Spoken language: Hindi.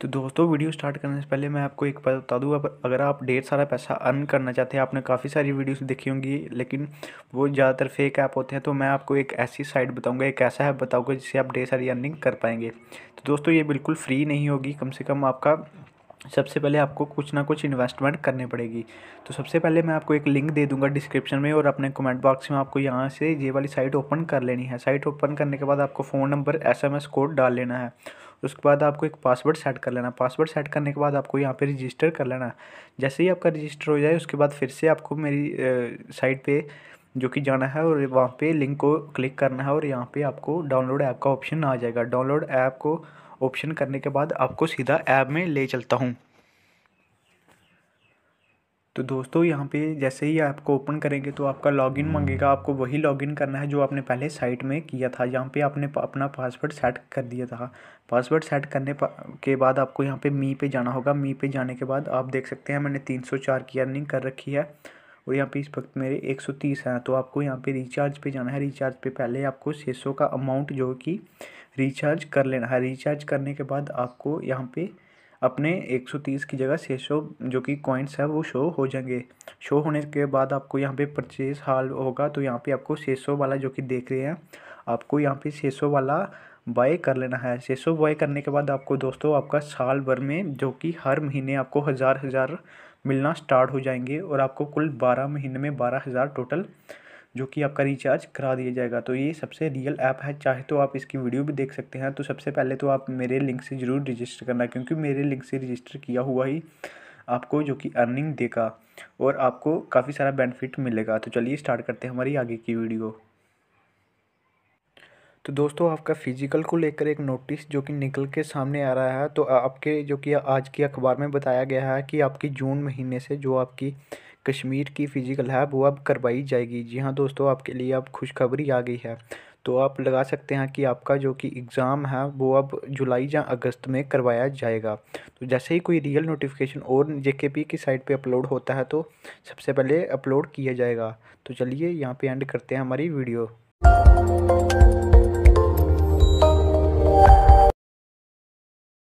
तो दोस्तों वीडियो स्टार्ट करने से पहले मैं आपको एक बात बता दूँ अगर आप ढेर सारा पैसा अर्न करना चाहते हैं आपने काफ़ी सारी वीडियोस देखी होंगी लेकिन वो ज़्यादातर फेक ऐप होते हैं तो मैं आपको एक ऐसी साइट बताऊंगा एक ऐसा ऐप बताऊंगा जिससे आप ढेर सारी अर्निंग कर पाएंगे तो दोस्तों ये बिल्कुल फ्री नहीं होगी कम से कम आपका सबसे पहले आपको कुछ ना कुछ इन्वेस्टमेंट करनी पड़ेगी तो सबसे पहले मैं आपको एक लिंक दे दूंगा डिस्क्रिप्शन में और अपने कमेंट बॉक्स में आपको यहाँ से ये वाली साइट ओपन कर लेनी है साइट ओपन करने के बाद आपको फ़ोन नंबर एसएमएस कोड डाल लेना है उसके बाद आपको एक पासवर्ड सेट कर लेना पासवर्ड सेट करने के बाद आपको यहाँ पे रजिस्टर कर लेना जैसे ही आपका रजिस्टर हो जाए उसके बाद फिर से आपको मेरी साइट पे जो कि जाना है और वहाँ पे लिंक को क्लिक करना है और यहाँ पे आपको डाउनलोड ऐप का ऑप्शन आ जाएगा डाउनलोड ऐप को ऑप्शन करने के बाद आपको सीधा ऐप में ले चलता हूँ तो दोस्तों यहाँ पे जैसे ही आपको ओपन करेंगे तो आपका लॉगिन मांगेगा आपको वही लॉगिन करना है जो आपने पहले साइट में किया था जहाँ पे आपने अपना पासवर्ड सेट कर दिया था पासवर्ड सेट करने के बाद आपको यहाँ पे मी पे जाना होगा मी पे जाने के बाद आप देख सकते हैं मैंने तीन सौ चार की अर्निंग कर रखी है और यहाँ पे इस वक्त मेरे एक सौ तीस हैं तो आपको यहाँ पर रिचार्ज पर जाना है रिचार्ज पर पहले आपको छः सौ का अमाउंट जो कि रिचार्ज कर लेना है रिचार्ज करने के बाद आपको यहाँ पर अपने 130 की जगह 600 जो कि कॉइन्स है वो शो हो जाएंगे शो होने के बाद आपको यहाँ पे परचेज हाल होगा तो यहाँ पे आपको 600 वाला जो कि देख रहे हैं आपको यहाँ पे 600 वाला बाय कर लेना है 600 बाय करने के बाद आपको दोस्तों आपका साल भर में जो कि हर महीने आपको हज़ार हज़ार मिलना स्टार्ट हो जाएंगे और आपको कुल बारह महीने में बारह हज़ार टोटल जो कि आपका रिचार्ज करा दिया जाएगा तो ये सबसे रियल ऐप है चाहे तो आप इसकी वीडियो भी देख सकते हैं तो सबसे पहले तो आप मेरे लिंक से ज़रूर रजिस्टर करना क्योंकि मेरे लिंक से रजिस्टर किया हुआ ही आपको जो कि अर्निंग देगा और आपको काफ़ी सारा बेनिफिट मिलेगा तो चलिए स्टार्ट करते हैं हमारी आगे की वीडियो तो दोस्तों आपका फिजिकल को लेकर एक नोटिस जो कि निकल के सामने आ रहा है तो आपके जो कि आज के अखबार में बताया गया है कि आपकी जून महीने से जो आपकी कश्मीर की फ़िज़िकल है वो अब करवाई जाएगी जी हाँ दोस्तों आपके लिए अब खुशखबरी आ गई है तो आप लगा सकते हैं कि आपका जो कि एग्ज़ाम है वो अब जुलाई या अगस्त में करवाया जाएगा तो जैसे ही कोई रियल नोटिफिकेशन और जेकेपी की साइट पे अपलोड होता है तो सबसे पहले अपलोड किया जाएगा तो चलिए यहाँ पे एंड करते हैं हमारी वीडियो